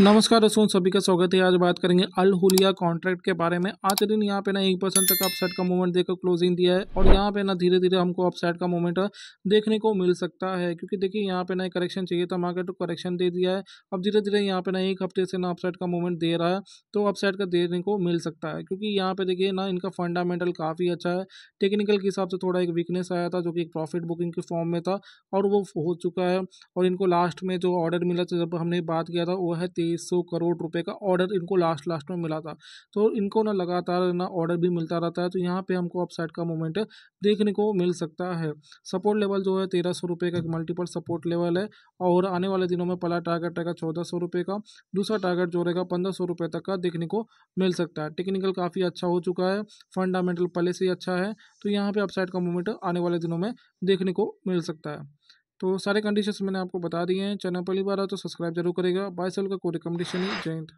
नमस्कार दोस्तों सभी का स्वागत है आज बात करेंगे अल हुलिया कॉन्ट्रैक्ट के बारे में आज दिन यहाँ पे ना एक परसेंट तक अपसेट का मूवमेंट देखकर क्लोजिंग दिया है और यहाँ पे ना धीरे धीरे हमको अपसेट का मूवमेंट देखने को मिल सकता है क्योंकि देखिए यहाँ पे ना करेक्शन चाहिए था मार्केट को करेक्शन दे दिया है अब धीरे धीरे यहाँ पे ना एक हफ्ते से ना अपसेट का मूवमेंट दे रहा है तो अपसेट का देने को मिल सकता है क्योंकि यहाँ पे देखिए ना इनका फंडामेंटल काफ़ी अच्छा है टेक्निकल के हिसाब से थोड़ा एक वीकनेस आया था जो कि एक प्रॉफिट बुकिंग के फॉर्म में था और वो हो चुका है और इनको लास्ट में जो ऑर्डर मिला था जब हमने बात किया था वो है तेईस सौ करोड़ रुपए का ऑर्डर इनको लास्ट लास्ट में मिला था तो इनको ना लगातार ना ऑर्डर भी मिलता रहता है तो यहाँ पे हमको अपसाइड का मूवमेंट देखने को मिल सकता है सपोर्ट लेवल जो है तेरह सौ रुपये का एक मल्टीपल सपोर्ट लेवल है और आने वाले दिनों में पहला टारगेट रहेगा चौदह सौ रुपये का दूसरा टारगेट जो रहेगा पंद्रह सौ रुपये तक का देखने को मिल सकता है टेक्निकल काफ़ी अच्छा हो चुका है फंडामेंटल पहले से ही अच्छा है तो यहाँ पे अपसाइड का मूवमेंट आने वाले दिनों में देखने को मिल सकता है तो सारे कंडीशंस मैंने आपको बता दिए हैं चैनल पहली बार आ तो सब्सक्राइब जरूर करेगा बाय सेल का कोई रिकमेंडेशन नहीं जय हिंद